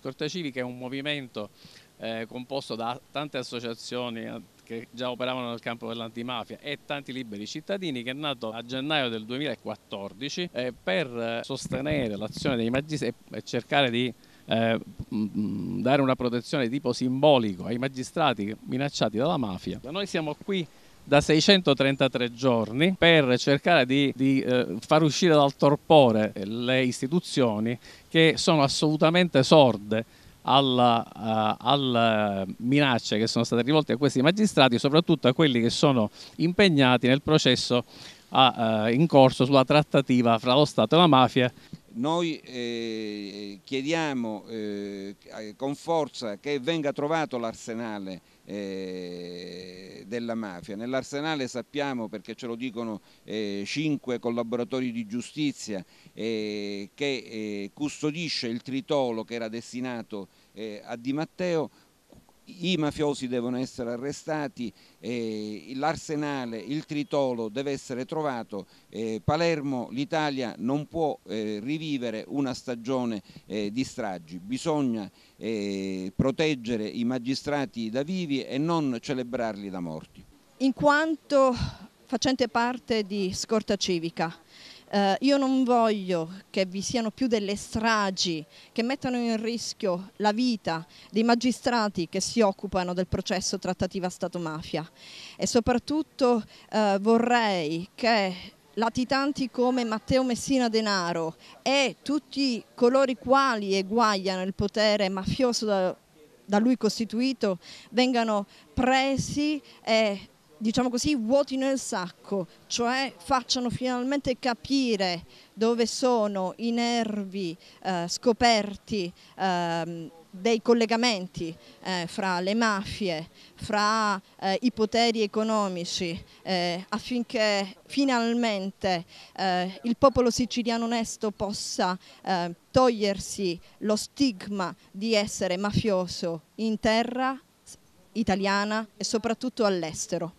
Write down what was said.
Corte Civica è un movimento eh, composto da tante associazioni eh, che già operavano nel campo dell'antimafia e tanti liberi cittadini che è nato a gennaio del 2014 eh, per eh, sostenere l'azione dei magistrati e cercare di eh, dare una protezione di tipo simbolico ai magistrati minacciati dalla mafia. Noi siamo qui da 633 giorni per cercare di, di eh, far uscire dal torpore le istituzioni che sono assolutamente sorde alla, uh, alle minacce che sono state rivolte a questi magistrati, soprattutto a quelli che sono impegnati nel processo a, uh, in corso sulla trattativa fra lo Stato e la mafia noi eh, chiediamo eh, eh, con forza che venga trovato l'arsenale eh, della mafia. Nell'arsenale sappiamo, perché ce lo dicono eh, cinque collaboratori di giustizia, che custodisce il tritolo che era destinato a Di Matteo, i mafiosi devono essere arrestati, eh, l'arsenale, il tritolo deve essere trovato, eh, Palermo, l'Italia non può eh, rivivere una stagione eh, di stragi, bisogna eh, proteggere i magistrati da vivi e non celebrarli da morti. In quanto facente parte di scorta civica, eh, io non voglio che vi siano più delle stragi che mettano in rischio la vita dei magistrati che si occupano del processo trattativa Stato-mafia e soprattutto eh, vorrei che latitanti come Matteo Messina Denaro e tutti coloro i quali eguagliano il potere mafioso da, da lui costituito vengano presi e diciamo così, vuoti nel sacco, cioè facciano finalmente capire dove sono i nervi eh, scoperti eh, dei collegamenti eh, fra le mafie, fra eh, i poteri economici, eh, affinché finalmente eh, il popolo siciliano onesto possa togliersi lo stigma di essere mafioso in terra italiana e soprattutto all'estero.